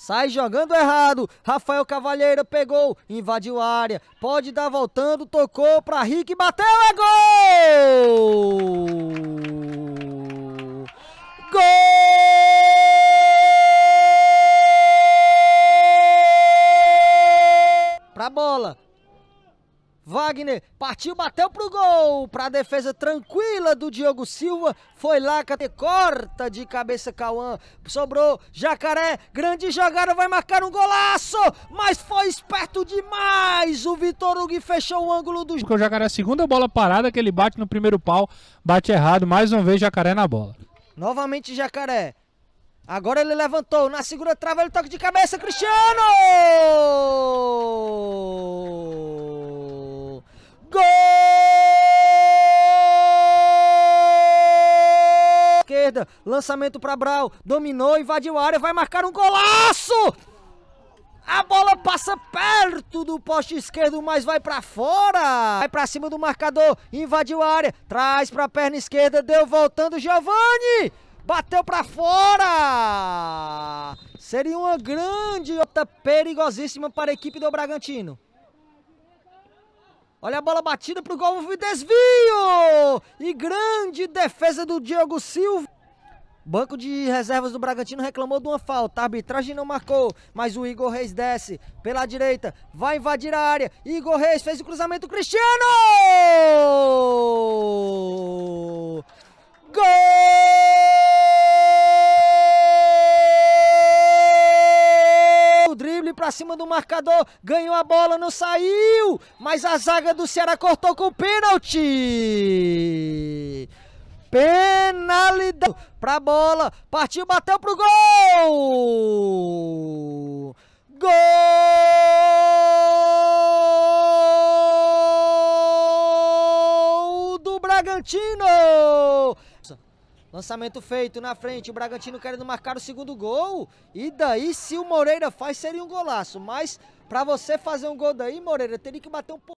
Sai jogando errado. Rafael Cavalheiro pegou, invadiu a área. Pode dar voltando, tocou para Rick, bateu, é gol! Gol! Pra bola. Wagner partiu, bateu pro gol, para defesa tranquila do Diogo Silva, foi lá, corta de cabeça Cauã, sobrou Jacaré, grande jogada, vai marcar um golaço, mas foi esperto demais, o Vitor Hugo fechou o ângulo do... O Jacaré, segunda bola parada que ele bate no primeiro pau, bate errado, mais uma vez Jacaré na bola. Novamente Jacaré, agora ele levantou, na segunda trava ele toca de cabeça, Cristiano! esquerda, lançamento para Brau, dominou, invadiu a área, vai marcar um golaço! A bola passa perto do poste esquerdo, mas vai para fora. Vai para cima do marcador, invadiu a área, traz para a perna esquerda, deu voltando Giovani. Bateu para fora! Seria uma grande outra perigosíssima para a equipe do Bragantino. Olha a bola batida para o gol, desvio! E grande defesa do Diego Silva. Banco de reservas do Bragantino reclamou de uma falta. A arbitragem não marcou, mas o Igor Reis desce pela direita. Vai invadir a área. Igor Reis fez o cruzamento. Cristiano! Gol! O drible para cima do marcador. Ganhou a bola, não saiu. Mas a zaga do Ceará cortou com o pênalti pra bola. Partiu, bateu pro gol! Gol do Bragantino! Lançamento feito na frente, o Bragantino querendo marcar o segundo gol. E daí, se o Moreira faz, seria um golaço. Mas, para você fazer um gol daí, Moreira, teria que bater um pouco.